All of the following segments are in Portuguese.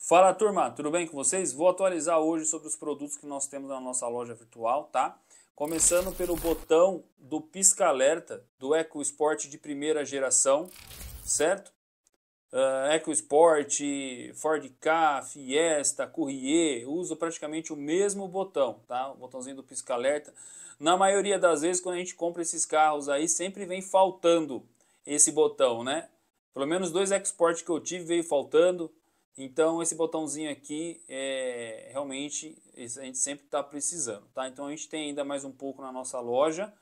Fala turma, tudo bem com vocês? Vou atualizar hoje sobre os produtos que nós temos na nossa loja virtual, tá? Começando pelo botão do pisca-alerta do Eco Sport de primeira geração, certo? Uh, Sport, Ford Ka, Fiesta, Courier, uso praticamente o mesmo botão, tá? O botãozinho do pisca-alerta. Na maioria das vezes, quando a gente compra esses carros aí, sempre vem faltando esse botão, né? Pelo menos dois Sport que eu tive veio faltando, então, esse botãozinho aqui, é, realmente, a gente sempre está precisando, tá? Então, a gente tem ainda mais um pouco na nossa loja.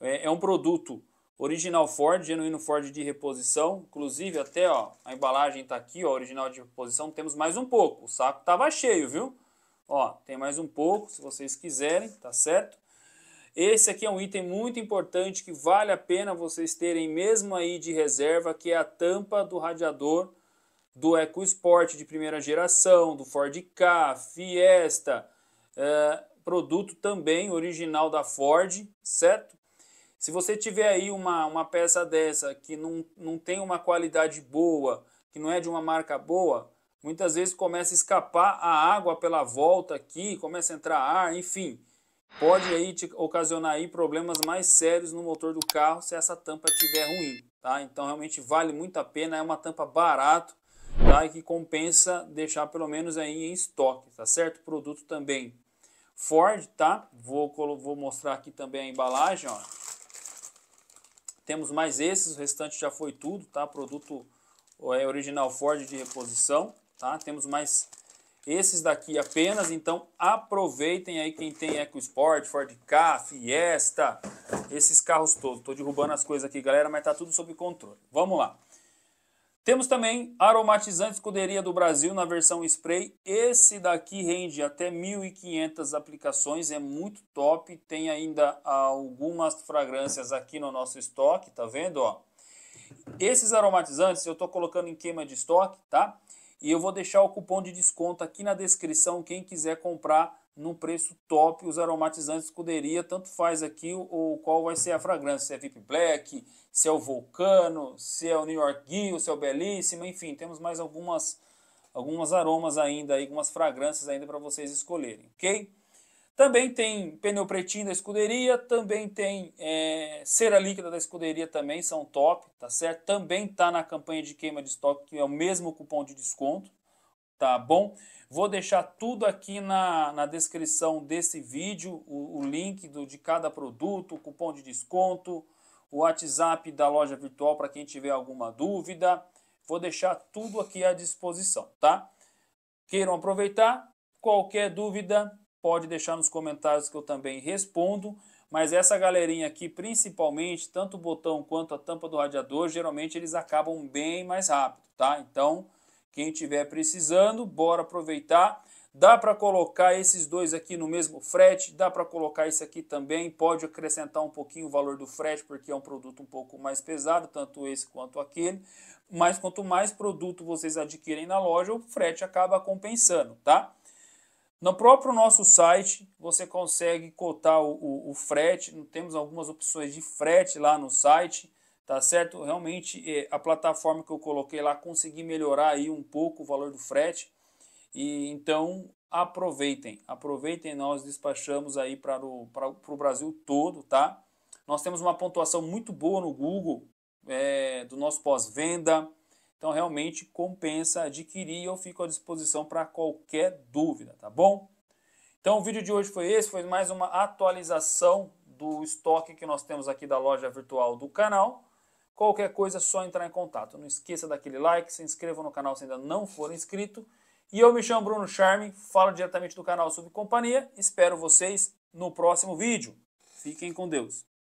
É, é, um produto original Ford, genuíno Ford de reposição. Inclusive, até, ó, a embalagem está aqui, ó, original de reposição. Temos mais um pouco. O saco estava cheio, viu? Ó, tem mais um pouco, se vocês quiserem, tá certo? Esse aqui é um item muito importante que vale a pena vocês terem mesmo aí de reserva, que é a tampa do radiador do EcoSport de primeira geração, do Ford Ka, Fiesta, é, produto também original da Ford, certo? Se você tiver aí uma, uma peça dessa que não, não tem uma qualidade boa, que não é de uma marca boa, muitas vezes começa a escapar a água pela volta aqui, começa a entrar ar, enfim. Pode aí te ocasionar aí problemas mais sérios no motor do carro se essa tampa estiver ruim, tá? Então realmente vale muito a pena, é uma tampa barato, tá? E que compensa deixar pelo menos aí em estoque, tá certo? Produto também Ford, tá? Vou, vou mostrar aqui também a embalagem, ó. Temos mais esses, o restante já foi tudo, tá? Produto é, original Ford de reposição, tá? Temos mais esses daqui apenas, então aproveitem aí quem tem EcoSport, Ford K, Fiesta, esses carros todos. Tô derrubando as coisas aqui, galera, mas tá tudo sob controle. Vamos lá. Temos também aromatizante escuderia do Brasil na versão spray. Esse daqui rende até 1.500 aplicações, é muito top. Tem ainda algumas fragrâncias aqui no nosso estoque, tá vendo? Ó. Esses aromatizantes eu estou colocando em queima de estoque, tá? E eu vou deixar o cupom de desconto aqui na descrição, quem quiser comprar num preço top os aromatizantes escuderia, tanto faz aqui o, qual vai ser a fragrância, se é VIP Black, se é o Vulcano, se é o New York Gil, se é o Belíssima, enfim, temos mais algumas algumas aromas ainda, algumas fragrâncias ainda para vocês escolherem, ok? Também tem pneu pretinho da escuderia, também tem é, cera líquida da escuderia também, são top, tá certo? Também tá na campanha de queima de estoque, que é o mesmo cupom de desconto, tá bom? Vou deixar tudo aqui na, na descrição desse vídeo, o, o link do, de cada produto, o cupom de desconto, o WhatsApp da loja virtual para quem tiver alguma dúvida. Vou deixar tudo aqui à disposição, tá? Queiram aproveitar, qualquer dúvida, pode deixar nos comentários que eu também respondo. Mas essa galerinha aqui, principalmente, tanto o botão quanto a tampa do radiador, geralmente eles acabam bem mais rápido, tá? Então, quem tiver precisando, bora aproveitar. Dá para colocar esses dois aqui no mesmo frete, dá para colocar esse aqui também, pode acrescentar um pouquinho o valor do frete, porque é um produto um pouco mais pesado, tanto esse quanto aquele. Mas quanto mais produto vocês adquirem na loja, o frete acaba compensando, tá? No próprio nosso site, você consegue cotar o, o, o frete, temos algumas opções de frete lá no site, tá certo? Realmente, é, a plataforma que eu coloquei lá, consegui melhorar aí um pouco o valor do frete, e então aproveitem, aproveitem, nós despachamos aí para o, para, o Brasil todo, tá? Nós temos uma pontuação muito boa no Google, é, do nosso pós-venda, então realmente compensa adquirir e eu fico à disposição para qualquer dúvida, tá bom? Então o vídeo de hoje foi esse, foi mais uma atualização do estoque que nós temos aqui da loja virtual do canal. Qualquer coisa é só entrar em contato. Não esqueça daquele like, se inscreva no canal se ainda não for inscrito. E eu me chamo Bruno Charme, falo diretamente do canal Subcompanhia. Espero vocês no próximo vídeo. Fiquem com Deus.